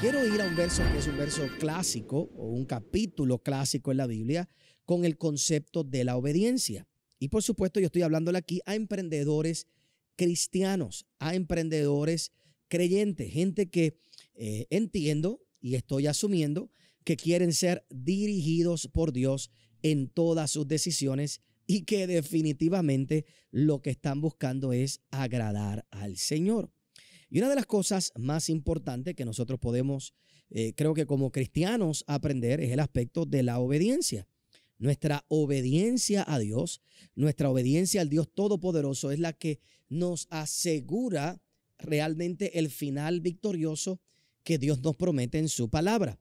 quiero ir a un verso que es un verso clásico o un capítulo clásico en la Biblia con el concepto de la obediencia. Y por supuesto, yo estoy hablándole aquí a emprendedores cristianos, a emprendedores creyentes, gente que eh, entiendo y estoy asumiendo que quieren ser dirigidos por Dios en todas sus decisiones y que definitivamente lo que están buscando es agradar al Señor. Y una de las cosas más importantes que nosotros podemos, eh, creo que como cristianos, aprender es el aspecto de la obediencia. Nuestra obediencia a Dios, nuestra obediencia al Dios Todopoderoso es la que nos asegura realmente el final victorioso que Dios nos promete en su palabra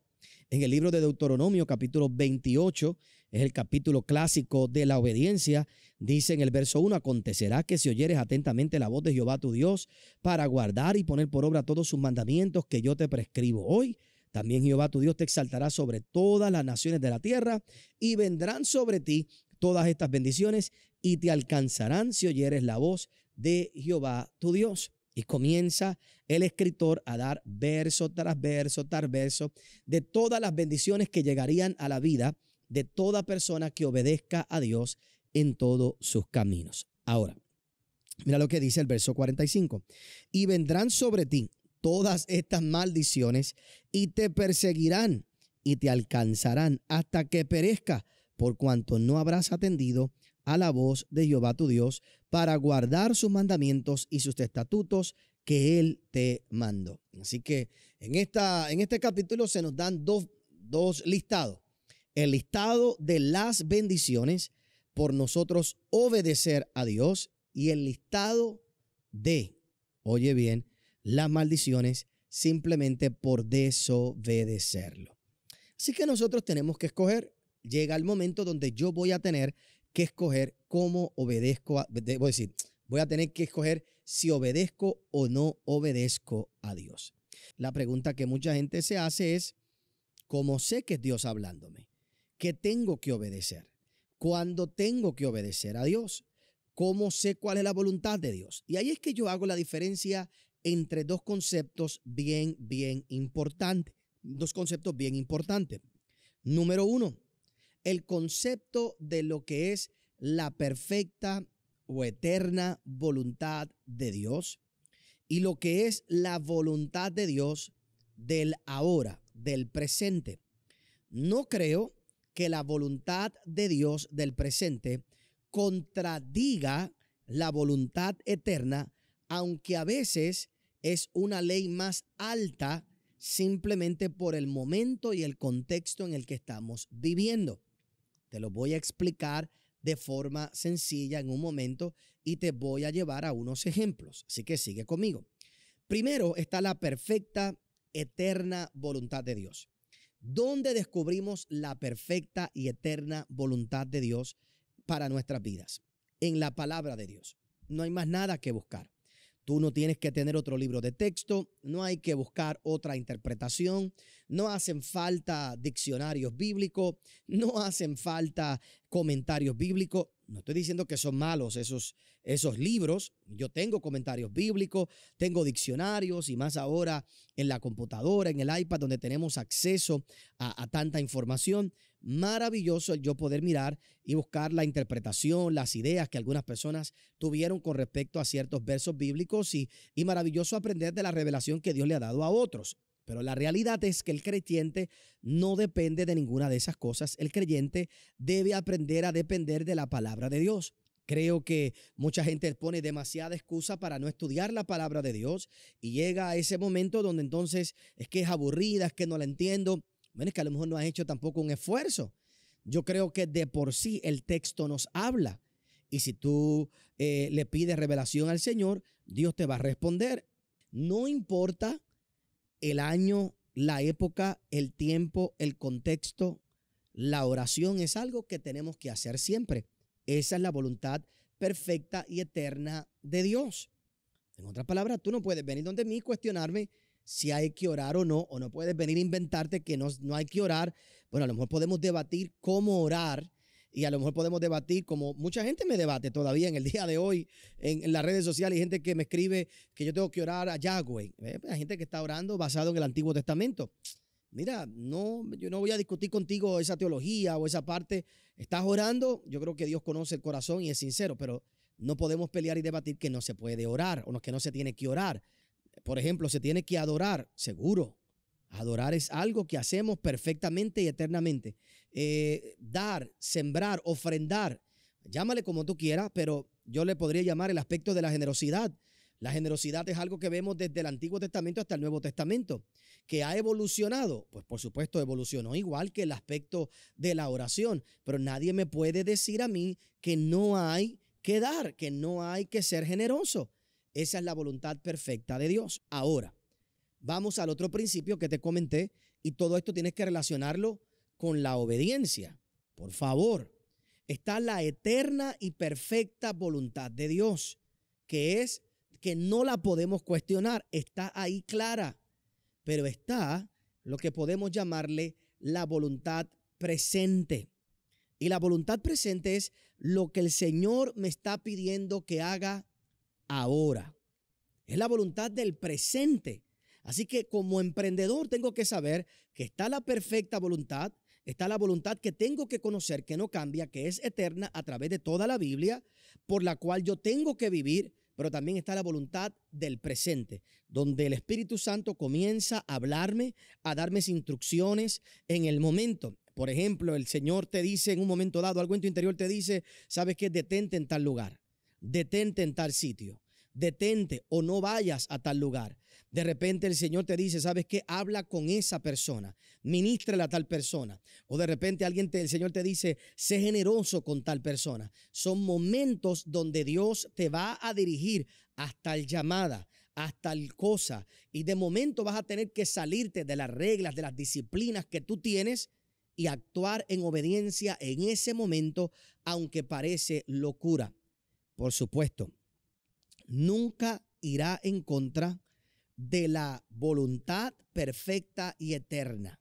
en el libro de Deuteronomio capítulo 28, es el capítulo clásico de la obediencia, dice en el verso 1, acontecerá que si oyeres atentamente la voz de Jehová tu Dios para guardar y poner por obra todos sus mandamientos que yo te prescribo hoy, también Jehová tu Dios te exaltará sobre todas las naciones de la tierra y vendrán sobre ti todas estas bendiciones y te alcanzarán si oyeres la voz de Jehová tu Dios. Y comienza el escritor a dar verso tras verso tras verso de todas las bendiciones que llegarían a la vida de toda persona que obedezca a Dios en todos sus caminos. Ahora, mira lo que dice el verso 45. Y vendrán sobre ti todas estas maldiciones y te perseguirán y te alcanzarán hasta que perezca, por cuanto no habrás atendido a la voz de Jehová tu Dios para guardar sus mandamientos y sus estatutos que Él te mandó. Así que en, esta, en este capítulo se nos dan dos, dos listados. El listado de las bendiciones por nosotros obedecer a Dios y el listado de, oye bien, las maldiciones simplemente por desobedecerlo. Así que nosotros tenemos que escoger. Llega el momento donde yo voy a tener que escoger cómo obedezco, a, voy decir, voy a tener que escoger si obedezco o no obedezco a Dios. La pregunta que mucha gente se hace es, ¿cómo sé que es Dios hablándome? ¿Qué tengo que obedecer? ¿Cuándo tengo que obedecer a Dios? ¿Cómo sé cuál es la voluntad de Dios? Y ahí es que yo hago la diferencia entre dos conceptos bien, bien importantes. Dos conceptos bien importantes. Número uno, el concepto de lo que es la perfecta o eterna voluntad de Dios y lo que es la voluntad de Dios del ahora, del presente. No creo que la voluntad de Dios del presente contradiga la voluntad eterna, aunque a veces es una ley más alta simplemente por el momento y el contexto en el que estamos viviendo. Te lo voy a explicar de forma sencilla en un momento y te voy a llevar a unos ejemplos. Así que sigue conmigo. Primero está la perfecta, eterna voluntad de Dios. ¿Dónde descubrimos la perfecta y eterna voluntad de Dios para nuestras vidas? En la palabra de Dios. No hay más nada que buscar. Tú no tienes que tener otro libro de texto, no hay que buscar otra interpretación, no hacen falta diccionarios bíblicos, no hacen falta comentarios bíblicos. No estoy diciendo que son malos esos, esos libros. Yo tengo comentarios bíblicos, tengo diccionarios y más ahora en la computadora, en el iPad, donde tenemos acceso a, tanta información. Maravilloso yo poder mirar y buscar la interpretación, las ideas que algunas personas tuvieron con respecto a ciertos versos bíblicos y, y maravilloso aprender de la revelación que Dios le ha dado a otros. Pero la realidad es que el creyente no depende de ninguna de esas cosas. El creyente debe aprender a depender de la palabra de Dios. Creo que mucha gente pone demasiada excusa para no estudiar la palabra de Dios y llega a ese momento donde entonces es que es aburrida, es que no la entiendo. Bueno, es que a lo mejor no has hecho tampoco un esfuerzo. Yo creo que de por sí el texto nos habla. Y si tú eh, le pides revelación al Señor, Dios te va a responder. No importa el año, la época, el tiempo, el contexto. La oración es algo que tenemos que hacer siempre. Esa es la voluntad perfecta y eterna de Dios. En otras palabras, tú no puedes venir donde mí y cuestionarme si hay que orar o no, o no puedes venir a inventarte que no, no hay que orar. Bueno, a lo mejor podemos debatir cómo orar, y a lo mejor podemos debatir como mucha gente me debate todavía en el día de hoy en, las redes sociales. Hay gente que me escribe que yo tengo que orar a Yahweh. Pues, hay gente que está orando basado en el Antiguo Testamento. Mira, no, yo no voy a discutir contigo esa teología o esa parte. Estás orando, yo creo que Dios conoce el corazón y es sincero, pero no podemos pelear y debatir que no se puede orar o que no se tiene que orar. Por ejemplo, se tiene que adorar, seguro, Adorar es algo que hacemos perfectamente y eternamente. Eh, dar, sembrar, ofrendar, llámale como tú quieras, pero yo le podría llamar el aspecto de la generosidad. La generosidad es algo que vemos desde el Antiguo Testamento hasta el Nuevo Testamento, que ha evolucionado, pues por supuesto evolucionó igual que el aspecto de la oración, pero nadie me puede decir a mí que no hay que dar, que no hay que ser generoso. Esa es la voluntad perfecta de Dios. Ahora, vamos al otro principio que te comenté y todo esto tienes que relacionarlo con la obediencia. Por favor, está la eterna y perfecta voluntad de Dios, que es que no la podemos cuestionar, está ahí clara, pero está lo que podemos llamarle la voluntad presente. Y la voluntad presente es lo que el Señor me está pidiendo que haga ahora. Es la voluntad del presente. Así que como emprendedor tengo que saber que está la perfecta voluntad, está la voluntad que tengo que conocer, que no cambia, que es eterna a través de toda la Biblia, por la cual yo tengo que vivir, pero también está la voluntad del presente, donde el Espíritu Santo comienza a hablarme, a darme instrucciones en el momento. Por ejemplo, el Señor te dice en un momento dado, algo en tu interior te dice, sabes que detente en tal lugar, detente en tal sitio, detente o no vayas a tal lugar. De repente el Señor te dice, ¿sabes qué? Habla con esa persona, ministra a tal persona. O de repente alguien el Señor te dice, sé generoso con tal persona. Son momentos donde Dios te va a dirigir hasta el llamada, hasta el cosa. Y de momento vas a tener que salirte de las reglas, de las disciplinas que tú tienes y actuar en obediencia en ese momento, aunque parece locura. Por supuesto, nunca irá en contra de la voluntad perfecta y eterna.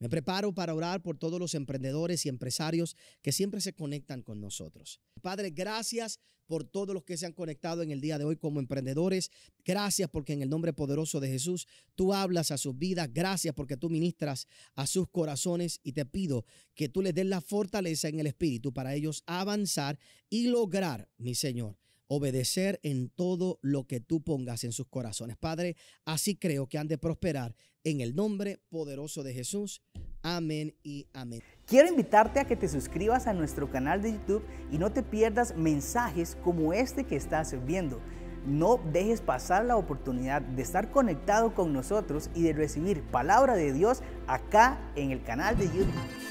Me preparo para orar por todos los emprendedores y empresarios que siempre se conectan con nosotros. Padre, gracias por todos los que se han conectado en el día de hoy como emprendedores. Gracias porque en el nombre poderoso de Jesús tú hablas a sus vidas. Gracias porque tú ministras a sus corazones y te pido que tú les des la fortaleza en el espíritu para ellos avanzar y lograr, mi Señor, obedecer en todo lo que tú pongas en sus corazones. Padre, así creo que han de prosperar en el nombre poderoso de Jesús. Amén y amén. Quiero invitarte a que te suscribas a nuestro canal de YouTube y no te pierdas mensajes como este que estás viendo. No dejes pasar la oportunidad de estar conectado con nosotros y de recibir palabra de Dios acá en el canal de YouTube.